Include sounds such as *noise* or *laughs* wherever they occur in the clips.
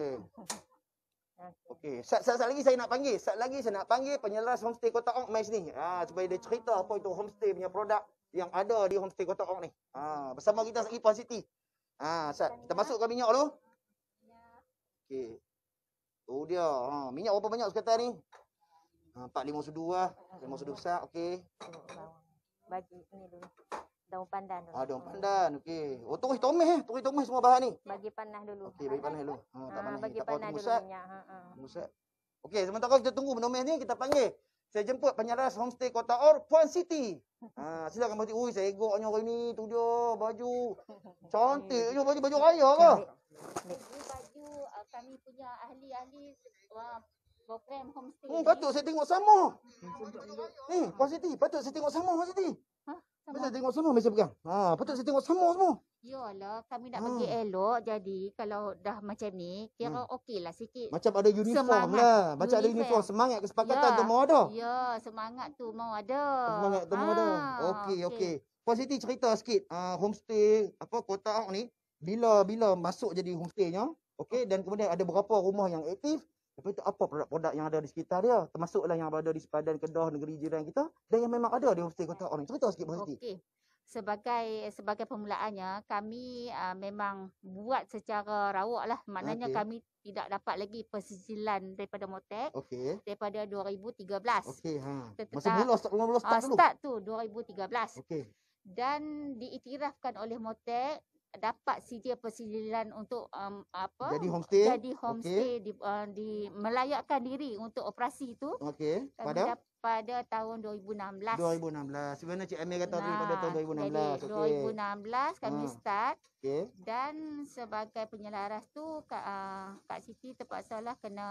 *laughs* Okey. Okey. Sat, sat, sat lagi saya nak panggil. Sat lagi saya nak panggil penyelaras homestay Kota Ong Mesh ni. Ha, supaya dia cerita apa itu homestay punya produk yang ada di homestay Kota Ong ni. Ha, bersama kita Sat Ipoh City. Ha, sat. Kita masuk ke minyak dulu. Ya. Okey. oh dia. Ha, minyak apa banyak sekitar ni? Ha, 4, 5 sudu lah. 5 sudu besar. Okey. Bagi ini dulu daun pandan Ah, daun hmm. pandan. Okey. Oh, tumis tumis eh. Tumis tumis semua bahan ni. Bagi panas dulu. Okey, bagi panas dulu. Ha, tak ah, panas. Bagi panas dulu minyak. Ha, ha. Musak. Okey, sementara kita tunggu menumis ni, kita panggil. Saya jemput penyelaras homestay Kota Or, Puan Siti. Ha, silakan Puan Siti. Ui, saya egoknya hari ni. Tu dia, baju. Cantiknya baju, baju raya ke? Ini baju ah, kami punya ahli-ahli program homestay. Hmm, patut saya tengok sama. Ni, hmm, hmm Puan Siti, patut saya tengok sama Puan Siti. Ha? Patut saya tengok sama mesej pegang. Ha, patut saya tengok sama semua. Yalah, kami nak ha. pergi elok. Jadi, kalau dah macam ni, kira hmm. okey lah sikit. Macam ada uniform lah. semangat. lah. Macam uniform. ada uniform. Semangat kesepakatan ya. tu mau ada. Ya, semangat tu mau ada. Semangat tu ha. mau ada. Ha, okey, okey. Okay. Puan Siti cerita sikit uh, homestay apa kota awak ni bila-bila masuk jadi homestaynya okey oh. dan kemudian ada berapa rumah yang aktif Lepas itu apa produk-produk yang ada di sekitar dia? Termasuklah yang ada di sepadan Kedah, negeri jiran kita dan yang memang ada di Universiti Kota Orang. Cerita sikit Pak Siti. Okey. Sebagai sebagai permulaannya, kami uh, memang buat secara rawak lah. Maknanya okay. kami tidak dapat lagi persisilan daripada Motec okay. daripada 2013. Okey. Ha. Masa mula start, mula start uh, dulu. start tu 2013. Okey. Dan diiktirafkan oleh Motec dapat sedia persediaan untuk um, apa jadi homestay jadi homestay okay. di uh, di melayakkan diri untuk operasi itu okey pada pada tahun 2016 2016 sebenarnya cik Amir kata nah, pada tahun 2016 okey 2016 okay. kami ha. start okey dan sebagai penyelaras tu kak, uh, kak Siti terpaksa lah kena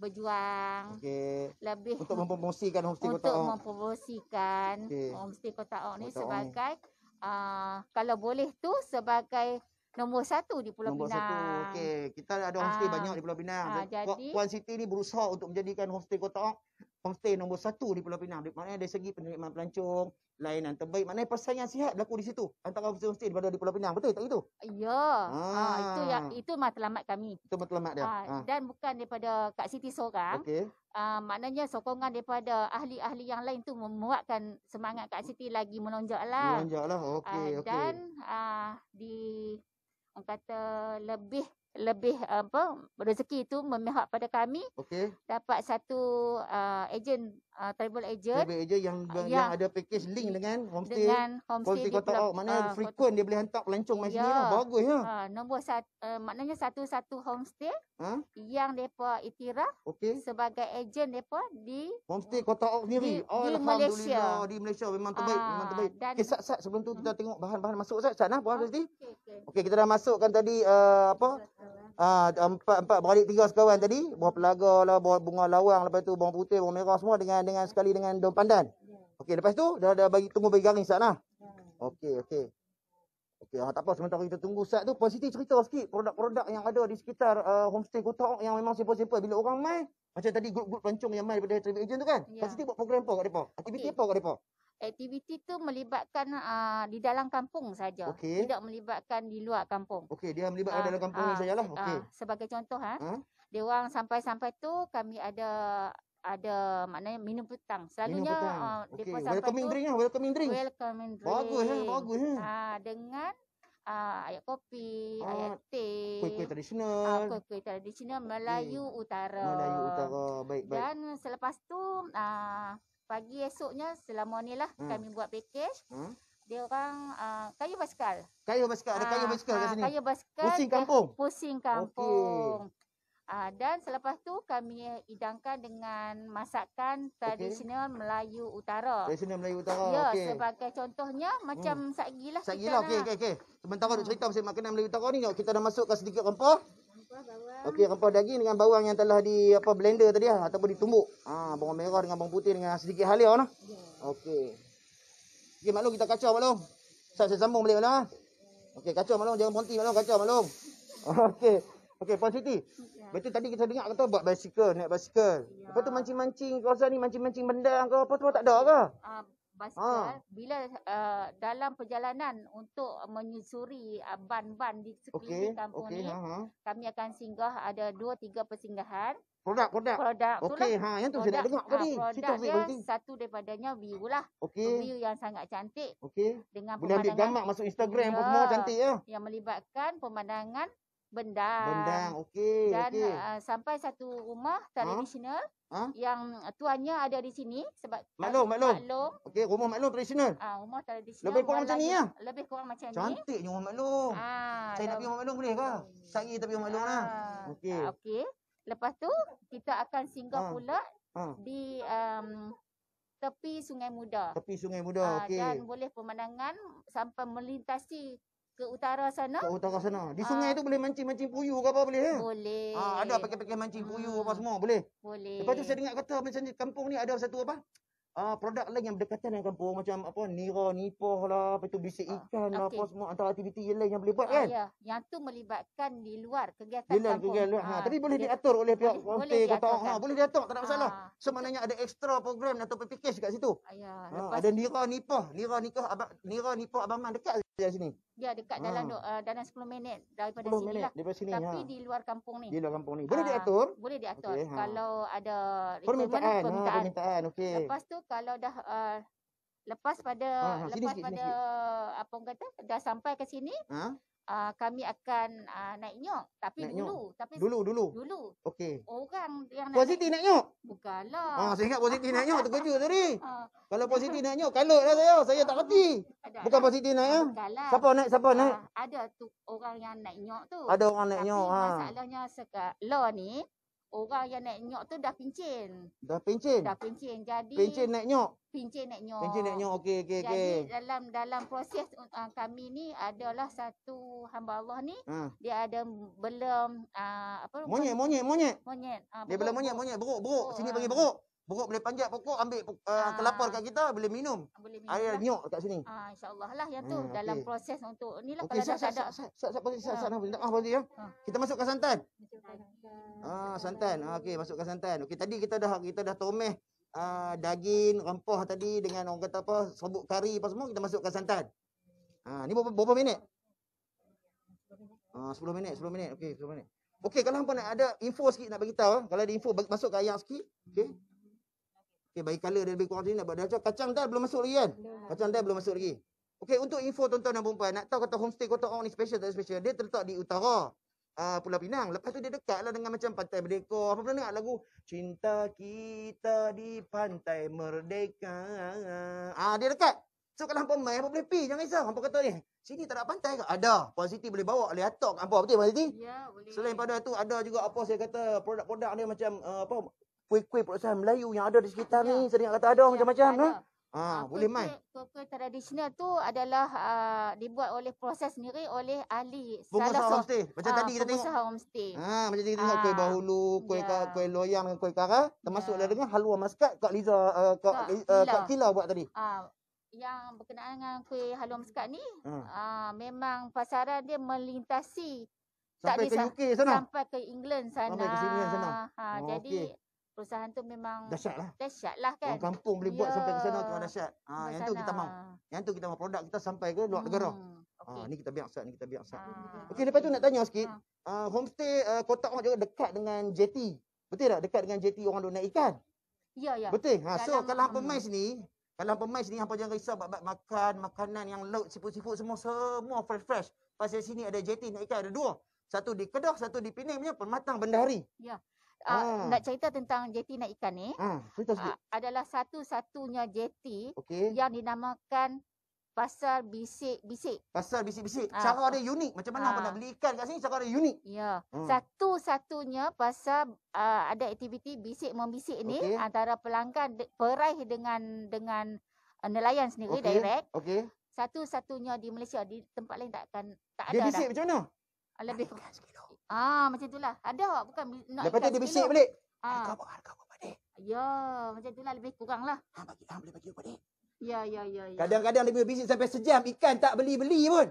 berjuang okay. lebih untuk mempromosikan homestay kota untuk mempromosikan okay. homestay kota ni kota sebagai Ah, kalau boleh tu sebagai nombor satu di Pulau nombor Pinang. Nombor satu. Okey. Kita ada ah, homestay aa, banyak di Pulau Pinang. Aa, ah, jadi, Puan, Siti ni berusaha untuk menjadikan homestay kotak homestay nombor satu di Pulau Pinang. Maksudnya dari segi penerimaan pelancong, layanan terbaik. Maknanya persaingan sihat berlaku di situ. Antara universiti daripada di Pulau Pinang. Betul tak itu? Ya. ah ha. itu yang itu matlamat kami. Itu matlamat dia. Ha. ha. Dan bukan daripada Kak Siti seorang. Okey. Ha. maknanya sokongan daripada ahli-ahli yang lain tu memuatkan semangat Kak Siti lagi melonjaklah. lah Okey. Ha. Okay. Dan ha. di kata lebih lebih apa rezeki itu memihak pada kami okay. dapat satu uh, agent uh, travel agent travel agent yang uh, yang, yang ada package link dengan homestay dengan homestay kota Ok mana uh, frequent dia boleh hantar pelancong macam yeah. ni lah bagus ya uh, nombor satu uh, maknanya satu-satu homestay huh? yang depa itirah okay. sebagai agent depa di homestay kota Ok ni di, oh, di Malaysia di Malaysia memang terbaik uh, memang ah, terbaik dan, okay, sat, sat, sebelum tu kita hmm. tengok bahan-bahan masuk sat sat nah buah ah, okay, okay. kita dah masukkan tadi uh, apa Uh, empat empat balik tiga sekawan tadi buah pelaga lah buah bunga lawang lepas tu bawang putih bawang merah semua dengan dengan sekali dengan daun pandan yeah. okey lepas tu dah ada bagi tunggu bagi garing sat nah yeah. okey okey okey ha, tak apa sementara kita tunggu sat tu positif cerita sikit produk-produk yang ada di sekitar uh, homestay kota ok yang memang simple-simple bila orang mai macam tadi grup-grup pelancong yang mai daripada travel agent tu kan yeah. positif buat program apa kat depa aktiviti okay. apa kat depa aktiviti tu melibatkan uh, di dalam kampung saja okay. tidak melibatkan di luar kampung okey dia melibatkan uh, dalam kampung uh, sajalah okey uh, sebagai contoh ha, uh? dia orang sampai-sampai tu kami ada ada maknanya minum petang selalunya depa uh, okay. sampai tu drink, lah, welcome drink welcome drink bagus ya bagus ya uh, dengan Uh, ayat kopi, uh, ayat teh Kuih-kuih tradisional uh, Kuih-kuih tradisional Melayu okay. Utara Melayu Utara, baik-baik Dan selepas tu uh, pagi esoknya selama ni lah hmm. kami buat package. Hmm. Dia orang uh, kayu basikal. Kayu basikal, ada kayu ah, basikal uh, kat ah, sini. Kayu basikal. Pusing kampung. Pusing kampung. Okay. Uh, dan selepas tu kami hidangkan dengan masakan okay. tradisional Melayu Utara. Tradisional Melayu Utara, ya, okey. sebagai contohnya macam hmm. Sagi lah. Sagi lah, okey, okey. Okay. Sementara hmm. nak cerita pasal makanan Melayu Utara ni, kita dah masukkan sedikit rempah. Okey, rempah daging dengan bawang yang telah di apa blender tadi lah. Ataupun ditumbuk. Ha, bawang merah dengan bawang putih dengan sedikit halia lah. Yeah. Okey. Okey, maklum kita kacau maklum. Sat, saya sambung balik maklum lah. Okey, kacau maklum. Jangan berhenti maklum. Kacau maklum. *laughs* Okey. Okey, Puan Siti. Yeah. Betul tadi kita dengar kata buat basikal, naik basikal. Yeah. Lepas tu mancing-mancing kawasan ni, mancing-mancing bendang ke apa tu tak ada ke? Uh, Ah. basikal ah. bila uh, dalam perjalanan untuk menyusuri eh, ban-ban uh, di sekeliling okay. kampung okay. ni ha, ha. kami akan singgah ada dua tiga persinggahan produk produk produk okey ha yang tu produk, saya nak dengar ha, tadi cerita dia penting. satu daripadanya view lah okay. view yang sangat cantik okey dengan Boleh pemandangan ambil gambar masuk Instagram ya, semua cantik ya yang melibatkan pemandangan Bendang. Bendang, okey. Dan okay. Uh, eh, sampai satu rumah tradisional huh? Ha? huh? Ha? yang tuannya ada di sini. sebab Maklum, maklum. maklum. Okey, rumah maklum tradisional. Ah, uh, rumah tradisional. Lebih kurang macam ni lah. Lebih kurang macam Cantik ni. Cantik je rumah maklum. Ah, Saya nak pergi rumah maklum boleh ke? Ah. Sari tapi rumah maklum lah. Ah, okey. Ah, okey. Lepas tu, kita akan singgah ah. pula ah. di um, tepi Sungai Muda. Tepi Sungai Muda, uh, okey. Dan boleh pemandangan sampai melintasi ke utara sana. Ke utara sana. Di ah. sungai uh, tu boleh mancing-mancing puyuh ke apa boleh ya? Boleh. Ah, ada pakai-pakai mancing puyuh hmm. apa semua boleh? Boleh. Lepas tu saya dengar kata macam kampung ni ada satu apa? Ah produk lain yang berdekatan dengan kampung macam apa nira nipah lah apa tu bisik ah, ikan okay. lah apa semua antara aktiviti yang lain yang boleh buat uh, kan ya yang tu melibatkan di luar kegiatan Bila, kampung kegiatan luar. Ha, ha, tapi boleh dia, diatur oleh pihak kota kata ha, boleh diatur tak ada masalah ha, so ada extra program atau package dekat situ uh, ya, ha, ada nira nipah nira nikah abang nira nipah abang man dekat sini dia dekat ha. dalam uh, dalam 10 minit daripada 10 sini minit lah. Daripada sini, Tapi ha. di luar kampung ni. Di luar kampung ni. Boleh ha. diatur? Boleh diatur. Okay, ha. Kalau ada permintaan. Permintaan. Ha, permintaan. Okay. Lepas tu kalau dah uh, lepas pada ha, ha. Sini, lepas sini, pada sini. apa orang kata dah sampai ke sini ha? uh, kami akan uh, naik nyok tapi naik dulu tapi dulu dulu dulu okey orang yang positif naik, nyok bukannya ha ah, saya ingat positif naik nyok terkejut tadi *laughs* ah. kalau positif naik nyok kalut lah saya saya tak reti bukan positif naik ya siapa naik siapa ah, naik ada tu orang yang naik nyok tu ada orang naik tapi nyok ha masalahnya sekarang ni orang yang naik nyok tu dah pincin. Dah pincin? Dah pincin. Jadi pincin naik nyok? Pincin naik nyok. Pincin naik nyok. Okey, okey, okey. Jadi dalam dalam proses uh, kami ni adalah satu hamba Allah ni. Ha. Dia ada belum uh, apa? Monyet, monyet, monyet. Monyet. Uh, dia belum monyet, monyet. Beruk, beruk. Sini ah. bagi beruk. Buruk boleh panjat pokok ambil uh, eh, ah. kelapa dekat kita boleh minum. Ah, boleh minum Air lah. nyok dekat sini. Ah insyaallah lah yang tu hmm, dalam okay. proses untuk inilah okay, kalau sah, dah ada. Okey sat sat sat sat boleh tak ah boleh ya. Kita masukkan santan. Ah santan. Ah, Okey ke santan. Okey tadi kita dah kita dah tomeh uh, ah, daging rempah tadi dengan orang kata apa serbuk kari apa semua kita masukkan santan. Ah ni berapa, berapa minit? Ah 10 minit 10 minit. Okey 10 minit. Okey kalau hangpa nak ada info sikit nak bagi tahu kalau ada info masuk ke ayam sikit. Okey. Okay, baik colour dia lebih kurang sini. Kacang dah belum masuk lagi kan? Kacang dah belum masuk lagi. Okay, untuk info tuan-tuan dan perempuan. Nak tahu kata homestay kota orang ni special tak special. Dia terletak di utara. Uh, Pulau Pinang. Lepas tu dia dekat lah dengan macam Pantai Merdeka. Apa pernah dengar lagu? Cinta kita di Pantai Merdeka. Ah uh, dia dekat. So kalau hampa main, hampa boleh pergi. Jangan risau. Hampa kata ni. Sini tak ada pantai ke? Ada. Puan Siti boleh bawa. Boleh atok. Apa betul Puan Siti? Ya, boleh. Selain pada tu, ada juga apa saya kata produk-produk ni macam uh, apa kuih-kuih produsen Melayu yang ada di sekitar ya. ni sering kata ada ya, macam-macam ada. Ha, ah, ha boleh mai. Kuih-kuih tradisional tu adalah uh, dibuat oleh proses sendiri oleh ahli salah satu homestay. Macam uh, tadi kita tengok. homestay. Ha macam tadi kita tengok kuih bahulu, kuih ya. kuih loyang dengan kuih kara termasuk ya. dengan halwa maskat Kak Liza uh, Kak Kak eh, Tila uh, buat tadi. Ha yang berkenaan dengan kuih halwa maskat ni ha. uh, memang pasaran dia melintasi Sampai tak ke UK sana? Sampai ke England sana. Sampai ke sini sana. Ha, oh, jadi okay perusahaan tu memang dahsyat lah. Dahsyat lah kan. Orang kampung boleh buat ya, sampai ke sana tu dahsyat. Ha, ah, yang sana. tu kita mau. Yang tu kita mau produk kita sampai ke luar hmm. negara. Okay. Ha, ah, ni kita biasa, ni kita biasa. Ha. Ah. Okey, lepas tu nak tanya sikit. Ha. Uh, homestay uh, kotak awak juga dekat dengan JT. Betul tak? Dekat dengan JT orang duk ikan. Ya, ya. Betul? Ha, so, dalam, kalau hampa hmm. mais ni, kalau hampa mais ni, hampa jangan risau buat makan, makanan yang laut, siput-siput semua, semua fresh-fresh. Pasal sini ada JT naik ikan, ada dua. Satu di Kedah, satu di Penang punya, pematang benda hari. Ya uh, hmm. nak cerita tentang jeti naik ikan ni hmm. uh, adalah satu-satunya jeti okay. yang dinamakan pasar bisik-bisik. Pasar bisik-bisik. Uh. Cara dia unik. Macam mana uh. nak beli ikan kat sini cara dia unik. Ya. Yeah. Hmm. Satu-satunya pasar uh, ada aktiviti bisik-membisik ni okay. antara pelanggan de- peraih dengan dengan uh, nelayan sendiri okay. direct. Okay. Satu-satunya di Malaysia di tempat lain takkan tak dia ada. Dia bisik dah. macam mana? Lebih *laughs* Ah macam tu lah Ada awak bukan nak Lepas tu dia bisik lah. balik. Ah. Kau buat kau buat balik. Ya, macam itulah lebih kurang lah. Ha, bagi, ha, boleh bagi aku balik. Ya, ya, ya. kadang ya. Kadang-kadang lebih bisik sampai sejam. Ikan tak beli-beli pun.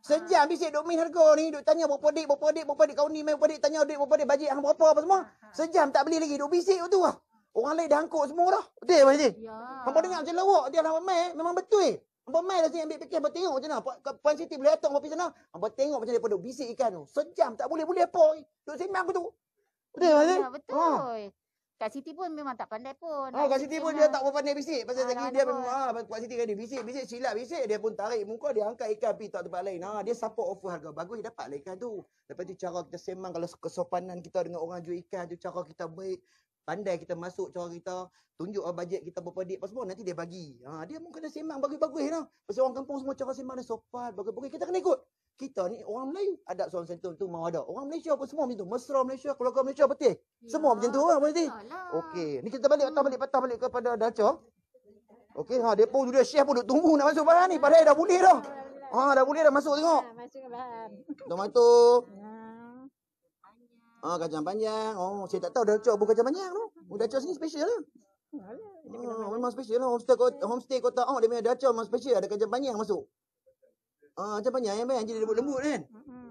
Sejam ha. bisik duk min harga ni. Duk tanya berapa adik, berapa adik, berapa adik kau ni. Main berapa adik, tanya adik, berapa adik, bajik, hang berapa apa semua. Ha, ha. Sejam tak beli lagi. Duk bisik tu lah. Orang lain dah angkut semua dah. Betul, Pak Haji? Ya. Hampa dengar macam lawak dia lah main. Memang betul. Hampa mai dah sini ambil pekan. Hampa tengok macam mana. Puan Siti boleh datang pergi sana. Hampa tengok macam dia pun duk bisik ikan tu. Sejam tak boleh. Boleh apa? Duk sembang aku tu. Betul tak? Ya, betul. Ha. Kak Siti pun memang tak pandai pun. Oh, Kak Siti pun dia tak pandai bisik. Pasal tadi dia memang ah, ha, Kak Siti kan dia bisik, bisik, silap bisik. Dia pun tarik muka, dia angkat ikan pergi tak tempat lain. Ha, dia support offer harga bagus, dia dapat lah ikan tu. Lepas tu cara kita sembang kalau kesopanan kita dengan orang jual ikan tu, cara kita baik pandai kita masuk cara kita tunjuk lah bajet kita berapa dik pasal semua nanti dia bagi ha dia mungkin kena sembang bagus-bagus tau lah. pasal orang kampung semua cara sembang dia sopan bagus-bagus kita kena ikut kita ni orang Melayu ada sound center tu mau ada orang Malaysia apa semua macam tu mesra Malaysia keluarga Malaysia betul ya, semua macam tu lah berarti okey ni kita balik patah balik patah balik kepada Dacha okey ha depa sudah chef pun duk tunggu nak masuk bahan ni padahal dah boleh dah ha dah boleh dah masuk tengok ya, masuk bahan tomato ya oh, kacang panjang. Oh, saya tak tahu dah cok bukan kacang panjang tu. Oh, dah cok sini special lah. Oh, memang special lah. Homestay kota, homestay kota oh, dia punya dah cok memang special. Ada kacang panjang masuk. Ah, kacang panjang yang banyak. Jadi lembut-lembut kan.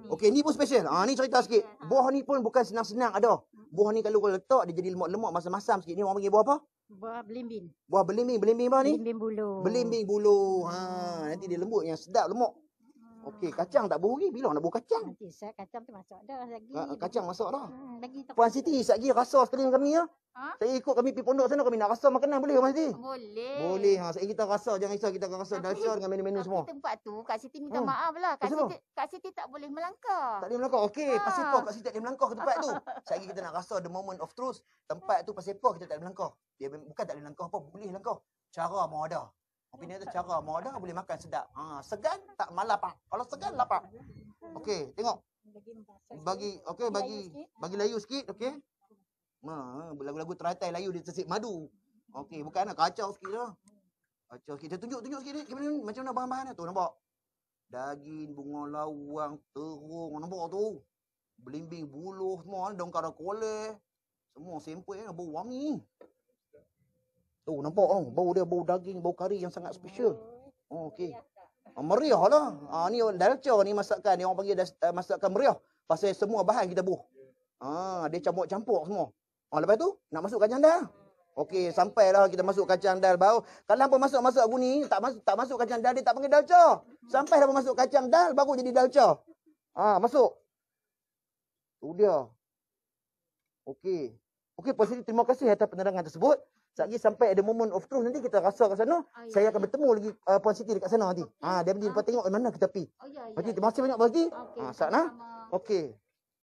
Okay ni pun special. Ah, ni cerita sikit. Ha. Buah ni pun bukan senang-senang ada. Buah ni kalau kau letak, dia jadi lemak-lemak masam-masam sikit. Ni orang panggil buah apa? Buah belimbing. Buah belimbing. Belimbing apa ni? Belimbing bulu. Belimbing bulu. Ha, mm. nanti dia lembut yang sedap lemak. Okey, kacang tak buri. Bila nak buri kacang? Nanti saya kacang tu masak dah lagi. Ha, ha, kacang masak dah. Hmm, lagi tak Puan Siti, saya lagi rasa sekali dengan kami. Ya. Ha? Saya ikut kami pergi pondok sana. Kami nak rasa makanan boleh, Puan Siti? Boleh. Boleh. Ha. Saya kita rasa. Jangan risau kita akan rasa. Dasar dengan menu-menu semua. tempat tu, Kak Siti minta hmm. maaf lah. Kak Siti, Kak Siti tak boleh melangkah. Tak boleh melangkah. Okey, ha. pasal apa Kak Siti tak boleh melangkah ke tempat tu? *laughs* Saya kita nak rasa the moment of truth. Tempat tu pasal apa kita tak boleh melangkah. Dia bukan tak boleh melangkah apa. Boleh melangkah. Cara mau ada. Bini ada cara mau dah boleh makan sedap. Ha, segan tak malap. Kalau segan lapar. Okey, tengok. Bagi okey bagi bagi layu sikit, okey. Ha, lagu-lagu teratai layu dia tersik madu. Okey, bukan lah, kacau sikit lah. Kacau sikit. Dia tunjuk tunjuk sikit ni. Macam mana bahan-bahan tu nampak? Daging, bunga lawang, terung, nampak tu. Belimbing buluh semua, daun karakole. Semua sempoi, eh, bau wangi. Tu oh, nampak oh, bau dia bau daging, bau kari yang sangat special. Oh, okey. Ah, meriah lah. Ah, ni dalca ni masakan. Ni orang panggil das, uh, masakan meriah. Pasal semua bahan kita buh. Ah, dia campur-campur semua. Ah, lepas tu, nak masuk kacang dal. Okey, sampailah kita masuk kacang dal baru. Kalau hampa masuk-masuk guni, tak masuk tak masuk kacang dal, dia tak panggil dalca. Sampai dah masuk kacang dal, baru jadi dalca. Ah, masuk. Tu dia. Okey. Okey, Puan terima kasih atas penerangan tersebut. Sekejap lagi sampai ada moment of truth nanti kita rasa kat sana. Oh, ya, saya akan ya. bertemu lagi uh, Puan Siti dekat sana nanti. Okay. Ah, ha, dia pergi ha. lepas tengok mana kita pergi. Oh, ya, ya, Haji, terima kasih banyak Puan Siti. Okay. Ha, sana. Okey. Ah,